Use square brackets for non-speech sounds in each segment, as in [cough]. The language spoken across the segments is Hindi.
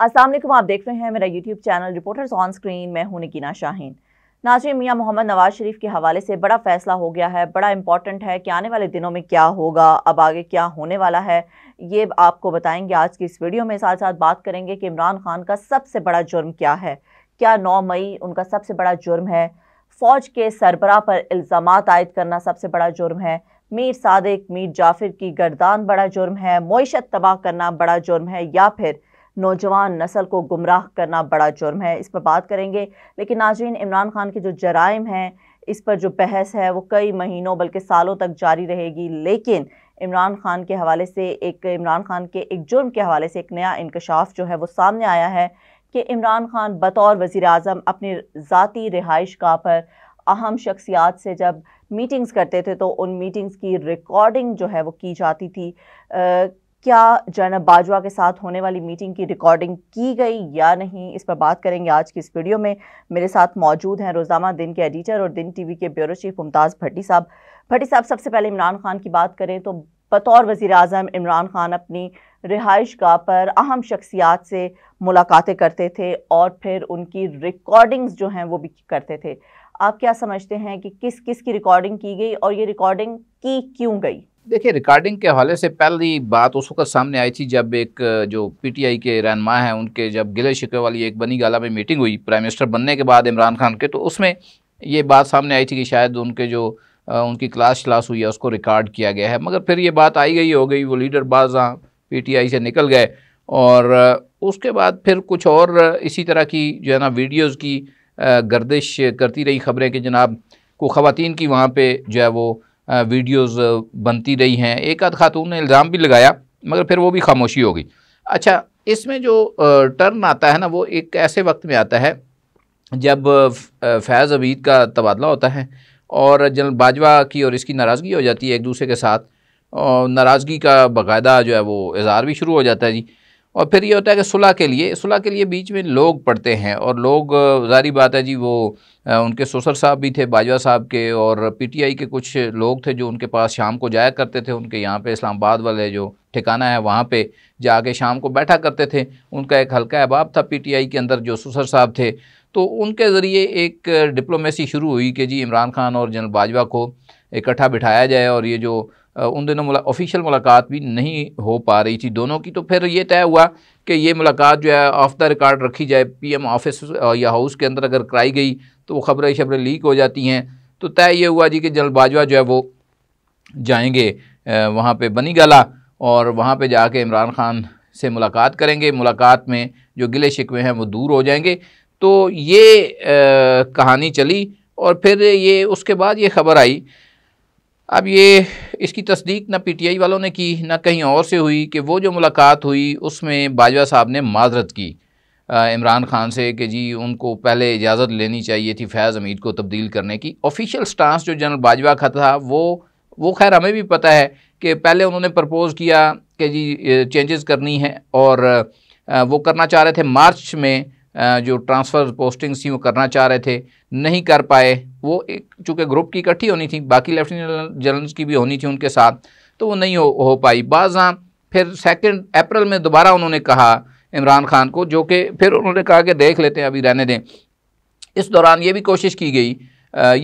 असल आप देख रहे हैं मेरा YouTube channel Reporters on Screen मैं हूं निकीना शाहीन नाजी मियाँ मोहम्मद नवाज शरीफ के हवाले से बड़ा फैसला हो गया है बड़ा इंपॉर्टेंट है कि आने वाले दिनों में क्या होगा अब आगे क्या होने वाला है ये आपको बताएंगे आज की इस वीडियो में साथ साथ बात करेंगे कि इमरान खान का सबसे बड़ा जुर्म क्या है क्या नौ मई उनका सबसे बड़ा जुर्म है फ़ौज के सरबराह पर इल्ज़ाम आयद करना सबसे बड़ा जुर्म है मीर सादक मीर जाफिर की गर्दान बड़ा जुर्म है मीशत तबाह करना बड़ा जुर्म है या फिर नौजवान नस्ल को गुमराह करना बड़ा जुर्म है इस पर बात करेंगे लेकिन नाजरीन इमरान खान के जो जराइम हैं इस पर जो बहस है वो कई महीनों बल्कि सालों तक जारी रहेगी लेकिन इमरान खान के हवाले से एक इमरान खान के एक जुर्म के हवाले से एक नया इंकशाफ जो है वो सामने आया है कि इमरान खान बतौर वज़ी अजम अपनी ज़ाती रिहाइश का पर अहम शख्सियात से जब मीटिंग्स करते थे तो उन मीटिंग्स की रिकॉर्डिंग जो है वो की जाती थी आ, क्या जैनब बाजवा के साथ होने वाली मीटिंग की रिकॉर्डिंग की गई या नहीं इस पर बात करेंगे आज की इस वीडियो में मेरे साथ मौजूद हैं रोजामा दिन के एडिटर और दिन टीवी के ब्यूरो चीफ मुमताज़ भट्टी साहब भट्टी साहब सबसे पहले इमरान खान की बात करें तो बतौर वज़ी अजम इमरान खान अपनी रिहाइश गाह पर अहम शख्सियात से मुलाकातें करते थे और फिर उनकी रिकॉर्डिंग्स जो हैं वो भी करते थे आप क्या समझते हैं कि किस किस की रिकॉर्डिंग की गई और ये रिकॉर्डिंग की क्यों गई देखिए रिकॉर्डिंग के हवाले से पहली बात उस वक्त सामने आई थी जब एक जो पीटीआई के रहनमा हैं उनके जब गिले शिकवे वाली एक बनी गाला में मीटिंग हुई प्राइम मिनिस्टर बनने के बाद इमरान खान के तो उसमें ये बात सामने आई थी कि शायद उनके जो उनकी क्लास श्लास हुई है उसको रिकॉर्ड किया गया है मगर फिर ये बात आई गई हो गई वो लीडर बाजा पीटीआई से निकल गए और उसके बाद फिर कुछ और इसी तरह की जो है ना वीडियोज़ की गर्दिश करती रही खबरें कि जनाब को ख़वान की वहाँ पर जो है वो वीडियोस बनती रही हैं एक आध खातून ने इल्ज़ाम भी लगाया मगर फिर वो भी खामोशी हो गई अच्छा इसमें जो टर्न आता है ना वो एक ऐसे वक्त में आता है जब फैज़ अबीद का तबादला होता है और जनरल बाजवा की और इसकी नाराज़गी हो जाती है एक दूसरे के साथ और नाराज़गी का बाकायदा जो है वो इजहार भी शुरू हो जाता है जी और फिर ये होता है कि सुलह के लिए सुलह के लिए बीच में लोग पढ़ते हैं और लोग जारी बात है जी वो उनके सोसर साहब भी थे बाजवा साहब के और पीटीआई के कुछ लोग थे जो उनके पास शाम को जाया करते थे उनके यहाँ पे इस्लामाबाद वाले जो ठिकाना है वहाँ पे जाके शाम को बैठा करते थे उनका एक हल्का अहबाब था पीटीआई के अंदर जो सोसर साहब थे तो उनके ज़रिए एक डिप्लोमेसी शुरू हुई कि जी इमरान खान और जनरल बाजवा को इकट्ठा बिठाया जाए और ये जो उन दोनों मुला, ऑफिशियल मुलाकात भी नहीं हो पा रही थी दोनों की तो फिर ये तय हुआ कि ये मुलाकात जो है ऑफ द रिकॉर्ड रखी जाए पीएम ऑफिस या हाउस के अंदर अगर कराई गई तो वो खबरें शबरें लीक हो जाती हैं तो तय ये हुआ जी कि जनरल बाजवा जो है वो जाएंगे वहाँ पर बनी गला और वहाँ पर जाके इमरान खान से मुलाकात करेंगे मुलाकात में जो गिले शिकवे हैं वो दूर हो जाएंगे तो ये आ, कहानी चली और फिर ये उसके बाद ये खबर आई अब ये इसकी तस्दीक ना पीटीआई वालों ने की ना कहीं और से हुई कि वो जो मुलाकात हुई उसमें बाजवा साहब ने माजरत की इमरान खान से कि जी उनको पहले इजाज़त लेनी चाहिए थी फैज़ हमीद को तब्दील करने की ऑफिशियल स्टांस जो जनरल बाजवा का था वो वो खैर हमें भी पता है कि पहले उन्होंने प्रपोज़ किया कि जी चेंजेस करनी है और वो करना चाह रहे थे मार्च में जो ट्रांसफ़र पोस्टिंग्स थी वो करना चाह रहे थे नहीं कर पाए वो एक चूँकि ग्रुप की इकट्ठी होनी थी बाकी लेफ्टिनेंट जनरल्स की भी होनी थी उनके साथ तो वो नहीं हो, हो पाई बाज़ा फिर सेकेंड अप्रैल में दोबारा उन्होंने कहा इमरान खान को जो कि फिर उन्होंने कहा कि देख लेते हैं अभी रहने दें इस दौरान ये भी कोशिश की गई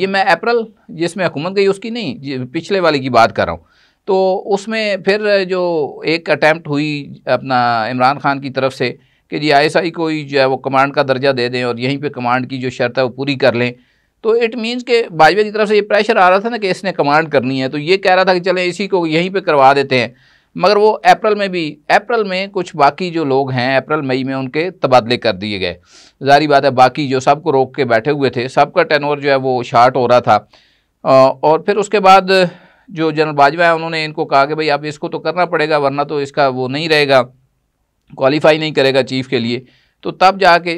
ये मैं अप्रैल जिसमें हुकूमत गई उसकी नहीं पिछले वाले की बात कर रहा हूँ तो उसमें फिर जो एक अटैम्प्ट हुई अपना इमरान खान की तरफ से कि जी आईएसआई को ही जो है वो कमांड का दर्जा दे दें और यहीं पे कमांड की जो शर्त है वो पूरी कर लें तो इट मींस के बाजवा की तरफ से ये प्रेशर आ रहा था ना कि इसने कमांड करनी है तो ये कह रहा था कि चलें इसी को यहीं पे करवा देते हैं मगर वो अप्रैल में भी अप्रैल में कुछ बाकी जो लोग हैं अप्रैल मई में उनके तबादले कर दिए गए जारी बात है बाकी जो सबको रोक के बैठे हुए थे सबका टर्नओवर जो है वो शार्ट हो रहा था और फिर उसके बाद जो जनरल बाजवा है उन्होंने इनको कहा कि भाई अब इसको तो करना पड़ेगा वरना तो इसका वो नहीं रहेगा क्वालिफाई नहीं करेगा चीफ के लिए तो तब जाके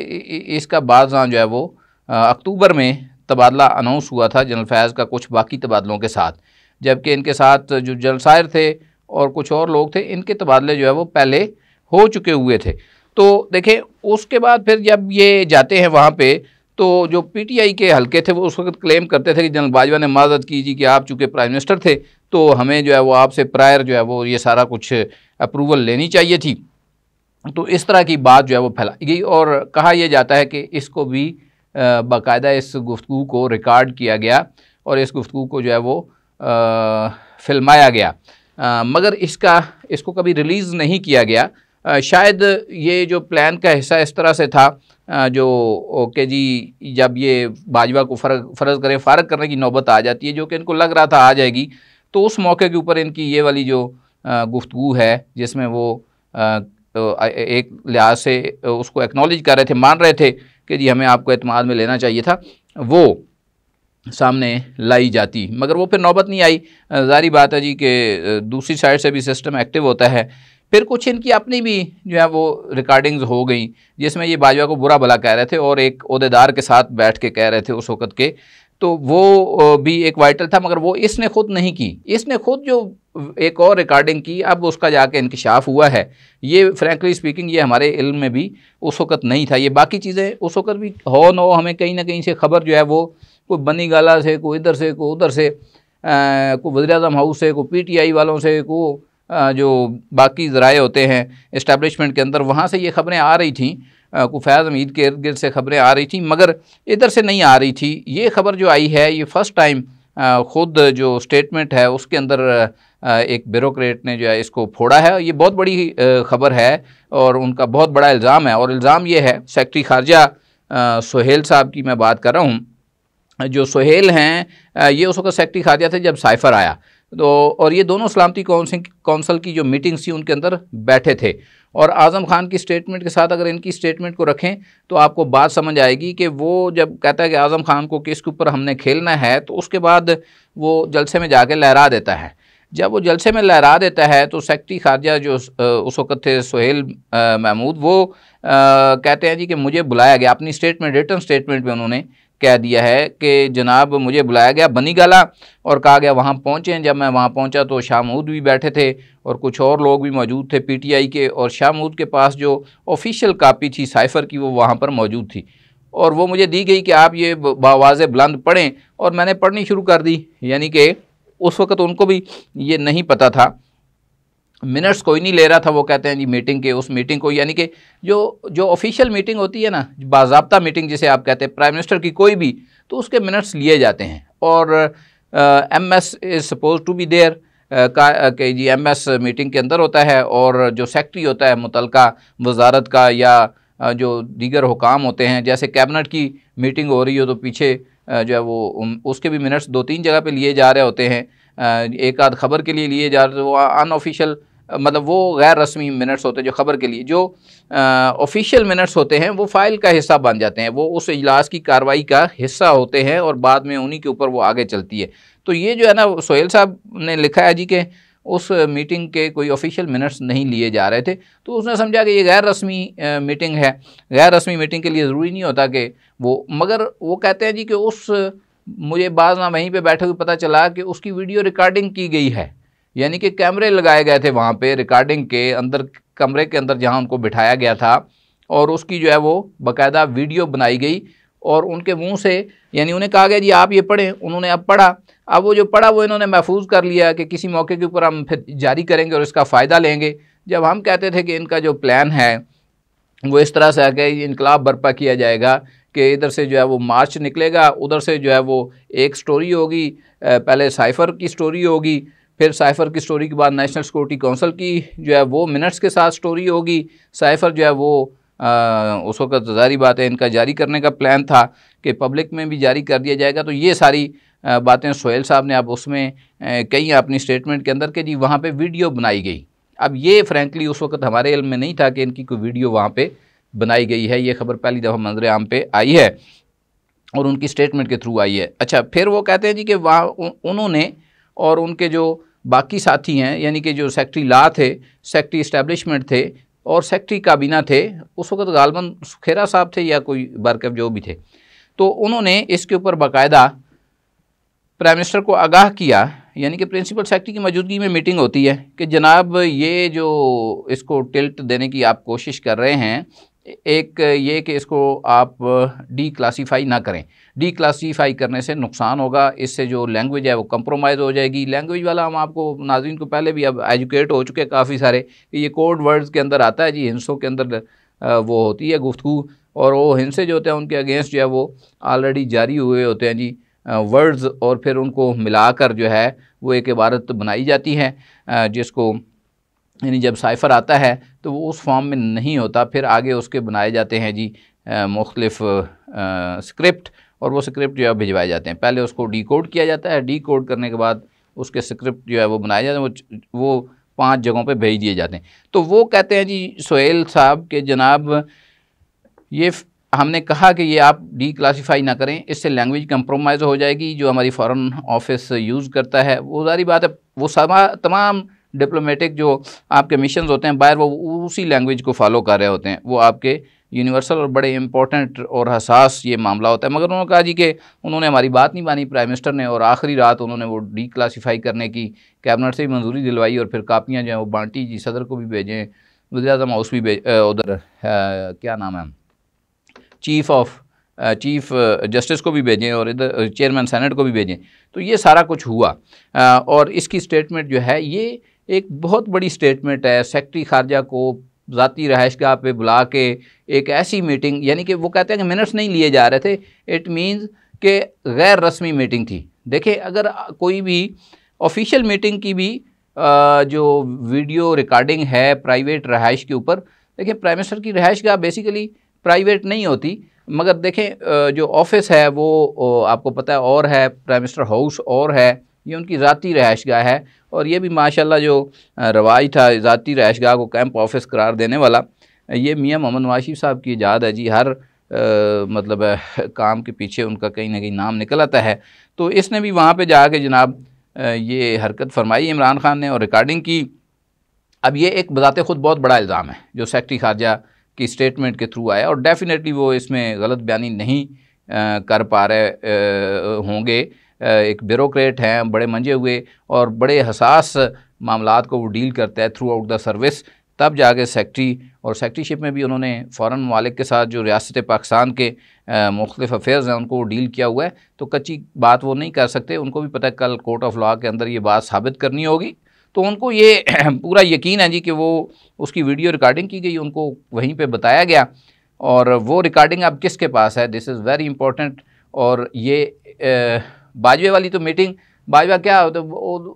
इसका बाद जो है वो अक्टूबर में तबादला अनाउंस हुआ था जनरल फैज़ का कुछ बाकी तबादलों के साथ जबकि इनके साथ जो जनरल शायर थे और कुछ और लोग थे इनके तबादले जो है वो पहले हो चुके हुए थे तो देखें उसके बाद फिर जब ये जाते हैं वहाँ पे तो जो पीटीआई के हलके थे वो उस वक्त क्लेम करते थे कि जनरल बाजवा ने मदद की जी कि आप चूँकि प्राइम मिनिस्टर थे तो हमें जो है वो आपसे प्रायर जो है वो ये सारा कुछ अप्रूवल लेनी चाहिए थी तो इस तरह की बात जो है वो फैलाई गई और कहा यह जाता है कि इसको भी बाकायदा इस गुफ्तु को रिकॉर्ड किया गया और इस गुफ्तु को जो है वो फिल्माया गया आ, मगर इसका इसको कभी रिलीज़ नहीं किया गया आ, शायद ये जो प्लान का हिस्सा इस तरह से था आ, जो ओके जी जब ये बाजवा को फर्क फ़र्ज़ करें फ़ारग करने की नौबत आ जाती है जो कि इनको लग रहा था आ जाएगी तो उस मौके के ऊपर इनकी ये वाली जो गुफ्तु है जिसमें वो तो, एक लिहाज से उसको एक्नॉलेज कर रहे थे मान रहे थे कि जी हमें आपको अतमाद में लेना चाहिए था वो सामने लाई जाती मगर वो फिर नौबत नहीं आई जारी बात है जी कि दूसरी साइड से भी सिस्टम एक्टिव होता है फिर कुछ इनकी अपनी भी जो है वो रिकॉर्डिंग्स हो गई जिसमें ये बाजवा को बुरा भला कह रहे थे और एक अहदेदार के साथ बैठ के कह रहे थे उस वक़्त के तो वो भी एक वाइटल था मगर वो इसने खुद नहीं की इसने खुद जो एक और रिकॉर्डिंग की अब उसका जाके इंकशाफ हुआ है ये फ्रेंकली स्पीकिंग ये हमारे इल्म में भी उस वक़्त नहीं था ये बाकी चीज़ें उस वक़्त भी हो न हो हमें कहीं ना कहीं से खबर जो है वो कोई बनी गाला से कोई इधर से कोई उधर से कोई वजी अजम हाउस से कोई पी टी आई वालों से को जो बाकी ज़राए होते हैं इस्टेबलिशमेंट के अंदर वहाँ से ये खबरें आ रही थी कुफैज़ हमीद के इर्द गिर्द से खबरें आ रही थी मगर इधर से नहीं आ रही थी ये खबर जो आई है ये फ़र्स्ट टाइम ख़ुद जो स्टेटमेंट है उसके अंदर एक ब्यूरोक्रेट ने जो है इसको फोड़ा है ये बहुत बड़ी खबर है और उनका बहुत बड़ा इल्ज़ाम है और इल्ज़ाम ये है सेक्रटरी खारजा सुहेल साहब की मैं बात कर रहा हूँ जो सुहेल हैं ये उस वक्त सेक्रटरी खारजा थे जब साइफर आया तो और ये दोनों सलामती कौंसिल कौंसल की जो मीटिंग्स थी उनके अंदर बैठे थे और आज़म खान की स्टेटमेंट के साथ अगर इनकी स्टेटमेंट को रखें तो आपको बात समझ आएगी कि वो जब कहता है कि आज़म खान को किस के ऊपर हमने खेलना है तो उसके बाद वो जलसे में जाके लहरा देता है जब वो जलसे में लहरा देता है तो सेक्टरी खारजा जो उस वक़्त थे सुहेल महमूद वो आ, कहते हैं जी कि मुझे बुलाया गया अपनी स्टेटमेंट रिटर्न स्टेटमेंट में उन्होंने कह दिया है कि जनाब मुझे बुलाया गया बनी गला और कहा गया वहाँ पहुँचे जब मैं वहाँ पहुँचा तो शाहमूद भी बैठे थे और कुछ और लोग भी मौजूद थे पीटीआई के और शाहमूद के पास जो ऑफिशियल कापी थी साइफ़र की वो वहाँ पर मौजूद थी और वो मुझे दी गई कि आप ये बावाज़ बुलंद पढ़ें और मैंने पढ़नी शुरू कर दी यानी कि उस वक़्त उनको भी ये नहीं पता था मिनट्स कोई नहीं ले रहा था वो कहते हैं जी मीटिंग के उस मीटिंग को यानी कि जो जो ऑफिशियल मीटिंग होती है ना बाबा मीटिंग जिसे आप कहते हैं प्राइम मिनिस्टर की कोई भी तो उसके मिनट्स लिए जाते हैं और M S is suppose to be there का के जी एम एस मीटिंग के अंदर होता है और जो सेक्ट्री होता है मुतल वजारत का या जो दीगर हुकाम होते हैं जैसे कैबिनेट की मीटिंग हो रही हो तो पीछे जो है वो उसके भी मिनट्स दो तीन जगह पे लिए जा रहे होते हैं एक आध खबर के लिए लिए जा रहे तो अनऑफिशियल मतलब वो गैर रस्मी मिनट्स होते हैं जो ख़बर के लिए जो ऑफिशियल मिनट्स होते हैं वो फ़ाइल का हिस्सा बन जाते हैं वो उस इजलास की कार्रवाई का हिस्सा होते हैं और बाद में उन्हीं के ऊपर वो आगे चलती है तो ये जो है ना सोहेल साहब ने लिखा है जी के उस मीटिंग के कोई ऑफिशियल मिनट्स नहीं लिए जा रहे थे तो उसने समझा कि ये गैर रस्मी मीटिंग है गैर रस्मी मीटिंग के लिए ज़रूरी नहीं होता कि वो मगर वो कहते हैं जी कि उस मुझे बाद ना वहीं पे बैठे हुए पता चला कि उसकी वीडियो रिकॉर्डिंग की गई है यानी कि कैमरे लगाए गए थे वहाँ पे रिकॉर्डिंग के अंदर कमरे के अंदर जहाँ उनको बिठाया गया था और उसकी जो है वो बाकायदा वीडियो बनाई गई और उनके मुंह से यानी उन्हें कहा गया जी आप ये पढ़ें उन्होंने अब पढ़ा अब वो जो पढ़ा वो इन्होंने महफूज कर लिया कि किसी मौके के ऊपर हम फिर जारी करेंगे और इसका फ़ायदा लेंगे जब हम कहते थे कि इनका जो प्लान है वो इस तरह से आ गया इनकलाब बर्पा किया जाएगा कि इधर से जो है वो मार्च निकलेगा उधर से जो है वो एक स्टोरी होगी पहले साइफ़र की स्टोरी होगी फिर साइफ़र की स्टोरी के बाद नेशनल सिक्योरिटी काउंसिल की जो है वो मिनट्स के साथ स्टोरी होगी साइफ़र जो है वो आ, उस वक्त जारी बात है इनका जारी करने का प्लान था कि पब्लिक में भी जारी कर दिया जाएगा तो ये सारी बातें सोहेल साहब ने अब उसमें कई अपनी स्टेटमेंट के अंदर के जी वहाँ पर वीडियो बनाई गई अब ये फ़्रेंकली उस वक्त हमारे इल्म में नहीं था कि इनकी कोई वीडियो वहाँ पर बनाई गई है ये खबर पहली दफ़ा मंजर आम पे आई है और उनकी स्टेटमेंट के थ्रू आई है अच्छा फिर वो कहते हैं जी कि वहाँ उन्होंने और उनके जो बाकी साथी हैं यानी कि जो सेक्रेटरी ला थे सेक्ट्री इस्टेब्लिशमेंट थे और सेक्रेटरी काबीना थे उस वक्त गालबन सुखेरा साहब थे या कोई बरकब जो भी थे तो उन्होंने इसके ऊपर बाकायदा प्राइम मिनिस्टर को आगाह किया यानी कि प्रिंसिपल सेक्रेटरी की मौजूदगी में मीटिंग होती है कि जनाब ये जो इसको टिल्ट देने की आप कोशिश कर रहे हैं एक ये कि इसको आप डी क्लासीफाई ना करें डी क्लासीफाई करने से नुकसान होगा इससे जो लैंग्वेज है वो कंप्रोमाइज़ हो जाएगी लैंग्वेज वाला हम आपको नाजीन को पहले भी अब एजुकेट हो चुके हैं काफ़ी सारे कि ये कोड वर्ड्स के अंदर आता है जी हिंसों के अंदर वो होती है गुफ्तु और वो हिंसे जो होते हैं उनके अगेंस्ट जो है वो ऑलरेडी जारी हुए होते हैं जी वर्ड्स और फिर उनको मिलाकर जो है वो एक इबारत बनाई जाती है जिसको यानी जब साइफ़र आता है तो वो उस फॉर्म में नहीं होता फिर आगे उसके बनाए जाते हैं जी मुख्तलफ़ स्क्रिप्ट और वो स्क्रिप्ट जो है भिजवाए जाते हैं पहले उसको कोड किया जाता है कोड करने के बाद उसके स्क्रिप्ट जो है वो बनाए जाते हैं वो वो पांच जगहों पे भेज दिए जाते हैं तो वो कहते हैं जी सोहेल साहब के जनाब ये हमने कहा कि ये आप डी क्लासीफाई ना करें इससे लैंग्वेज कंप्रोमाइज़ हो जाएगी जो हमारी फॉरेन ऑफिस यूज़ करता है वो सारी बात है वो समा तमाम डिप्लोमेटिक जो आपके मिशन होते हैं बाहर वो उसी लैंग्वेज को फॉलो कर रहे होते हैं वो आपके यूनिवर्सल और बड़े इंपॉर्टेंट और हसास ये मामला होता है मगर उन्होंने कहा जी कि उन्होंने हमारी बात नहीं मानी प्राइम मिनिस्टर ने और आखिरी रात उन्होंने वो डी क्लासीफाई करने की कैबिनेट से भी मंजूरी दिलवाई और फिर कापियाँ जो हैं वो बांटी जी सदर को भी भेजें वजी अजम हाउस भी उधर क्या नाम है चीफ ऑफ चीफ जस्टिस को भी भेजें और इधर चेयरमैन सेनेट को भी भेजें तो ये सारा कुछ हुआ और इसकी स्टेटमेंट जो है ये एक बहुत बड़ी स्टेटमेंट है सेक्रेटरी खारजा को ज़ाती रहायशगाह पे बुला के एक ऐसी मीटिंग यानी कि वो कहते हैं कि मिनट्स नहीं लिए जा रहे थे इट मीन्स के गैर रस्मी मीटिंग थी देखिए अगर कोई भी ऑफिशियल मीटिंग की भी जो वीडियो रिकॉर्डिंग है प्राइवेट रहाइश के ऊपर देखिए प्राइम मिनिस्टर की रहाइश गाह बेसिकली प्राइवेट नहीं होती मगर देखें जो ऑफिस है वो आपको पता है और है प्राइम मिनिस्टर हाउस और है ये उनकी ज़ाती रहाइश गाह है और ये भी माशाल्लाह जो रवाज था ज़ाती रहाइश गाह को कैंप ऑफिस करार देने वाला ये मियाँ मोहम्मद नवाज साहब की ईजाद है जी हर आ, मतलब काम के पीछे उनका कहीं ना कहीं नाम निकल आता है तो इसने भी वहाँ पर जाके जनाब ये हरकत फरमाई इमरान खान ने और रिकॉर्डिंग की अब ये एक बजाते ख़ुद बहुत बड़ा इल्ज़ाम है जो सेक्रटरी खारजा की स्टेटमेंट के थ्रू आया और डेफिनेटली वो इसमें गलत बयानी नहीं आ, कर पा रहे होंगे एक ब्यूरोक्रेट हैं बड़े मंजे हुए और बड़े हसास मामला को वो डील करता है थ्रू आउट द सर्विस तब जाके सेक्ट्री और सेक्ट्रीशिप में भी उन्होंने फ़ॉरन ममालिक के साथ जो रियासत पाकिस्तान के मुख्तफ अफेयर्स हैं उनको डील किया हुआ है तो कच्ची बात वो नहीं कर सकते उनको भी पता है कल कोर्ट ऑफ लॉ के अंदर ये बात साबित करनी होगी तो उनको ये [clears throat] पूरा यकीन है जी कि वो उसकी वीडियो रिकॉर्डिंग की गई उनको वहीं पर बताया गया और वो रिकॉर्डिंग अब किसके पास है दिस इज़ वेरी इंपॉर्टेंट और ये बाजवे वाली तो मीटिंग बाजवा क्या तो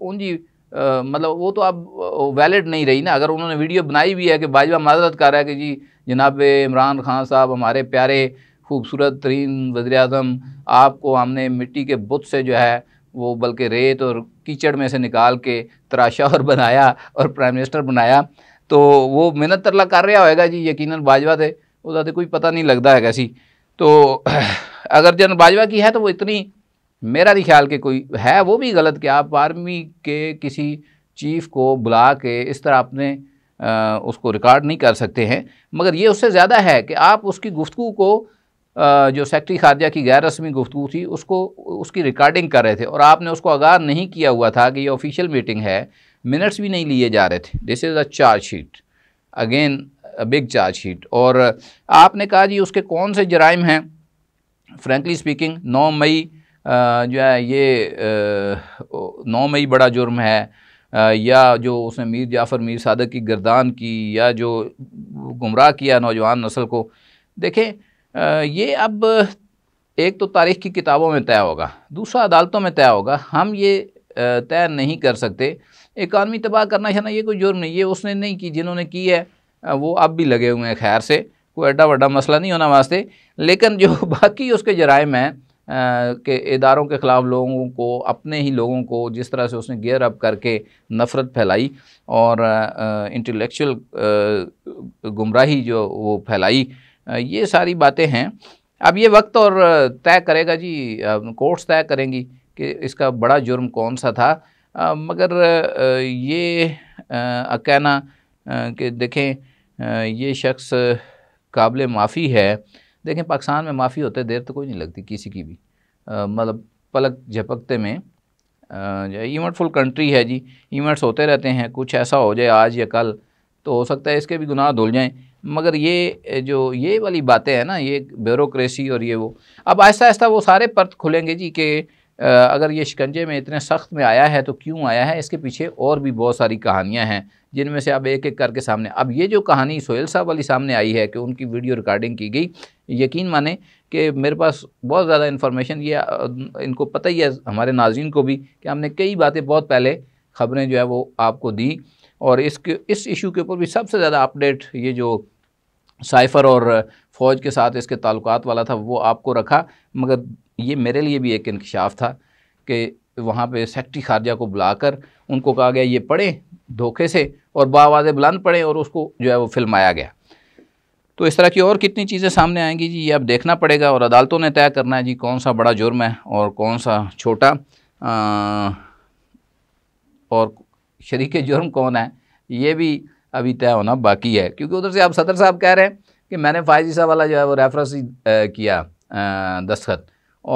उन जी आ, मतलब वो तो अब वैलिड नहीं रही ना अगर उन्होंने वीडियो बनाई भी है कि बाजवा माजरत कर रहा है कि जी जनाब इमरान खान साहब हमारे प्यारे खूबसूरत तरीन वजर अजम आपको हमने मिट्टी के बुत से जो है वो बल्कि रेत और कीचड़ में से निकाल के तराशा और बनाया और प्राइम मिनिस्टर बनाया तो वो मेहनत तरला कर रहा होगा जी यकीन बाजवा थे तो कोई पता नहीं लगता है कैसी तो अगर जन बाजवा की है तो वो इतनी मेरा नहीं ख्याल कि कोई है वो भी गलत कि आप आर्मी के किसी चीफ को बुला के इस तरह अपने आ, उसको रिकॉर्ड नहीं कर सकते हैं मगर ये उससे ज़्यादा है कि आप उसकी गुफ्तु को आ, जो सेक्रटरी खारजा की गैर रस्मी गुफ्तु थी उसको उसकी रिकॉर्डिंग कर रहे थे और आपने उसको आगाह नहीं किया हुआ था कि ये ऑफिशियल मीटिंग है मिनट्स भी नहीं लिए जा रहे थे this is a charge sheet again big charge sheet और आपने कहा जी उसके कौन से जराइम हैं फ्रेंकली स्पीकिंग नौ मई जो है ये नौ ही बड़ा जुर्म है या जो उसने मीर जाफ़र मीर सादक की गर्दान की या जो गुमराह किया नौजवान नस्ल को देखें ये अब एक तो तारीख़ की किताबों में तय होगा दूसरा अदालतों में तय होगा हम ये तय नहीं कर सकते आदमी तबाह करना चाहना ये कोई जुर्म नहीं ये उसने नहीं की जिन्होंने की है वो अब भी लगे हुए हैं खैर से कोई अड्डा वड्डा मसला नहीं होना वास्ते लेकिन जो [laughs] बाकी उसके जराइम हैं के इदारों के ख़िलाफ़ लोगों को अपने ही लोगों को जिस तरह से उसने गेयर अप करके नफ़रत फैलाई और इंटेलेक्चुअल गुमराही जो वो फैलाई ये सारी बातें हैं अब ये वक्त और तय करेगा जी कोर्ट्स तय करेंगी कि इसका बड़ा जुर्म कौन सा था आ, मगर ये आ, कहना कि देखें आ, ये शख्स काबिल माफ़ी है देखें पाकिस्तान में माफ़ी होते देर तो कोई नहीं लगती किसी की भी मतलब पलक झपकते में इवेंटफुल कंट्री है जी इवेंट्स होते रहते हैं कुछ ऐसा हो जाए आज या कल तो हो सकता है इसके भी गुनाह धुल जाएँ मगर ये जो ये वाली बातें हैं ना ये ब्यूरोसी और ये वो अब आहिस्ता आहिस्ता वो सारे पर्त खुलेंगे जी कि अगर ये शिकंजे में इतने सख्त में आया है तो क्यों आया है इसके पीछे और भी बहुत सारी कहानियां हैं जिनमें से अब एक एक करके सामने अब ये जो कहानी सोहेल साहब वाली सामने आई है कि उनकी वीडियो रिकॉर्डिंग की गई यकीन माने कि मेरे पास बहुत ज़्यादा इन्फॉर्मेशन ये इनको पता ही है हमारे नाजरन को भी कि हमने कई बातें बहुत पहले ख़बरें जो है वो आपको दी और इसके इस इशू के ऊपर भी सबसे ज़्यादा अपडेट ये जो साइफ़र और फ़ौज के साथ इसके ताल्लुक वाला था वो आपको रखा मगर ये मेरे लिए भी एक इंकशाफ था कि वहाँ पे सेक्ट्री खारजा को बुलाकर उनको कहा गया ये पढ़ें धोखे से और बावाज़ बुलंद पढ़ें और उसको जो है वो फिल्माया गया तो इस तरह की और कितनी चीज़ें सामने आएंगी जी ये अब देखना पड़ेगा और अदालतों ने तय करना है जी कौन सा बड़ा जुर्म है और कौन सा छोटा और शरीक जुर्म कौन है ये भी अभी तय होना बाकी है क्योंकि उधर से आप सदर साहब कह रहे हैं कि मैंने फायजी साहब वाला जो है वो रेफरेंस किया दस्तखत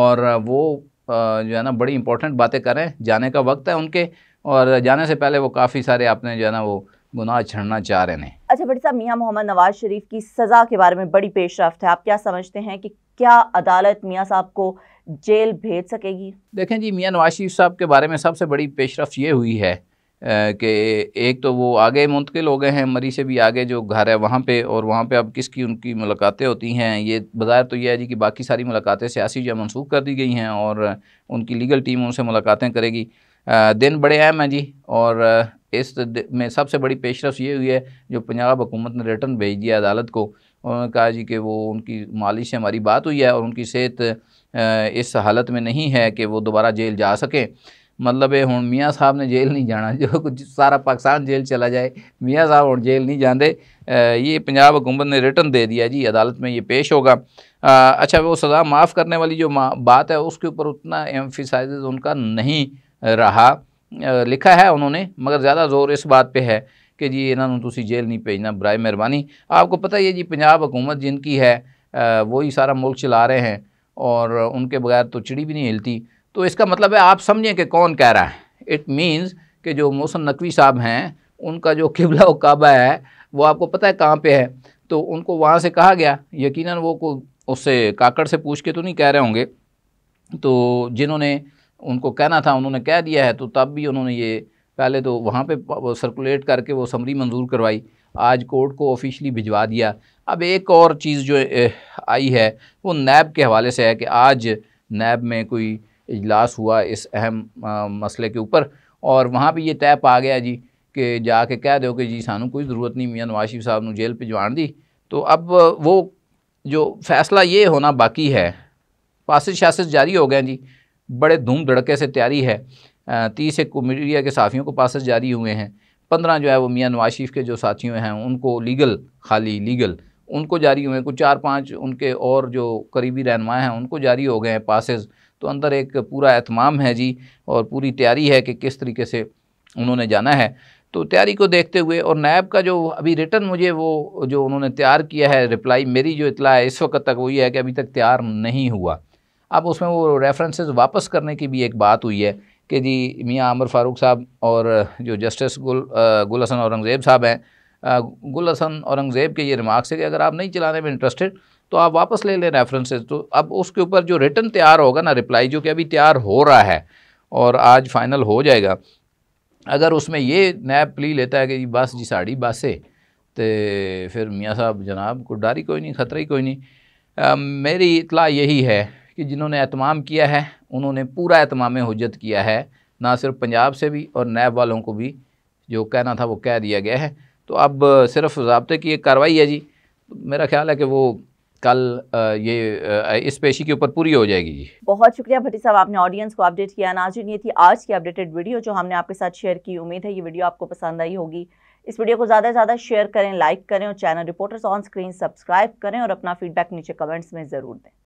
और वो जो है ना बड़ी इंपॉर्टेंट बातें करें जाने का वक्त है उनके और जाने से पहले वो काफ़ी सारे आपने जो है ना वो गुनाह छड़ना चाह रहे हैं अच्छा बड़ी साहब मियाँ मोहम्मद नवाज शरीफ की सज़ा के बारे में बड़ी पेशरफ है आप क्या समझते हैं कि क्या अदालत मियाँ साहब को जेल भेज सकेगी देखें जी मियाँ नवाज शरीफ साहब के बारे में सबसे बड़ी पेशरफ ये हुई है कि एक तो वो आगे मुंतकिल हो गए हैं मरी से भी आगे जो घर है वहाँ पे और वहाँ पे अब किसकी उनकी मुलाकातें होती हैं ये बाज़ार तो यह है जी कि बाकी सारी मुलाकातें सियासी जो मनसूख कर दी गई हैं और उनकी लीगल टीम उनसे मुलाकातें करेगी दिन बड़े अहम हैं जी और इस में सबसे बड़ी पेशरफ ये हुई है जो पंजाब हुकूमत ने रिटर्न भेज दिया अदालत को उन्होंने कहा जी कि वो उनकी मालिश से हमारी बात हुई है और उनकी सेहत इस हालत में नहीं है कि वो दोबारा जेल जा सकें मतलब हूँ मियाँ साहब ने जेल नहीं जाना जो कुछ सारा पाकिस्तान जेल चला जाए मियाँ साहब हूँ जेल नहीं जाते ये पंजाब हुकूमत ने रिटर्न दे दिया जी अदालत में ये पेश होगा आ, अच्छा वो सज़ा माफ़ करने वाली जो बात है उसके ऊपर उतना एम्फिसाइज उनका नहीं रहा लिखा है उन्होंने मगर ज़्यादा जोर इस बात पर है कि जी इन्होंने जेल नहीं भेजना बरए मेहरबानी आपको पता ही है जी पंजाब हुकूमत जिनकी है वही सारा मुल्क चला रहे हैं और उनके बगैर तो चिड़ी भी नहीं हिलती तो इसका मतलब है आप समझें कि कौन कह रहा है इट मीन्स कि जो मोहसन नकवी साहब हैं उनका जो किबला काबा है वो आपको पता है कहाँ पे है तो उनको वहाँ से कहा गया यकीनन वो को उससे काकड़ से पूछ के तो नहीं कह रहे होंगे तो जिन्होंने उनको कहना था उन्होंने कह दिया है तो तब भी उन्होंने ये पहले तो वहाँ पे सर्कुलेट करके वो समरी मंजूर करवाई आज कोर्ट को ऑफिशली भिजवा दिया अब एक और चीज़ जो आई है वो नैब के हवाले से है कि आज नैब में कोई इजलास हुआ इस अहम मसले के ऊपर और वहाँ पर ये तय पा गया जी कि जाके कह दो कि जी सानू कोई ज़रूरत नहीं मियाँ नवाज शरीफ साहब ने जेल भिजवाण दी तो अब वो जो फैसला ये होना बाकी है पासिस शासिस जारी हो गए जी बड़े धूम धड़के से तैयारी है तीस एक मीडिया के साथियों को पासस जारी हुए हैं पंद्रह जो है वो मियाँ नवाज शरीफ के जो साथियों हैं उनको लीगल खाली लीगल उनको जारी हुए हैं कुछ चार पाँच उनके और जो करीबी रहनुमा हैं उनको जारी हो गए हैं पासेज तो अंदर एक पूरा एहतमाम है जी और पूरी तैयारी है कि किस तरीके से उन्होंने जाना है तो तैयारी को देखते हुए और नैब का जो अभी रिटर्न मुझे वो जो उन्होंने तैयार किया है रिप्लाई मेरी जो इतला है इस वक्त तक वही है कि अभी तक तैयार नहीं हुआ अब उसमें वो रेफरेंसेस वापस करने की भी एक बात हुई है कि जी मियाँ आमर फारूक साहब और जो जस्टिस गुल गुल हसन औरंगज़ेब साहब हैं गुल हसन औरंगज़ेब के ये रिमार्क है कि अगर आप नहीं चलाने में इंटरेस्टेड तो आप वापस ले लें रेफरेंसेज तो अब उसके ऊपर जो रिटर्न तैयार होगा ना रिप्लाई जो कि अभी तैयार हो रहा है और आज फाइनल हो जाएगा अगर उसमें ये नैब प्ली लेता है कि जी बस जी साड़ी बस है तो फिर मियाँ साहब जनाब को डारी कोई नहीं ख़तरा ही कोई नहीं आ, मेरी इतला यही है कि जिन्होंने अहतमाम किया है उन्होंने पूरा अहतमाम हजत किया है ना सिर्फ पंजाब से भी और नैब वालों को भी जो कहना था वो कह दिया गया है तो अब सिर्फ जबते की एक कार्रवाई है जी मेरा ख्याल है कि वो कल ये इस पेशी के ऊपर पूरी हो जाएगी जी बहुत शुक्रिया भट्टी साहब आपने ऑडियंस को अपडेट किया नाजिन ये थी आज की अपडेटेड वीडियो जो हमने आपके साथ शेयर की उम्मीद है ये वीडियो आपको पसंद आई होगी इस वीडियो को ज़्यादा से ज़्यादा शेयर करें लाइक करें और channel Reporters on Screen subscribe करें और अपना फीडबैक नीचे कमेंट्स में ज़रूर दें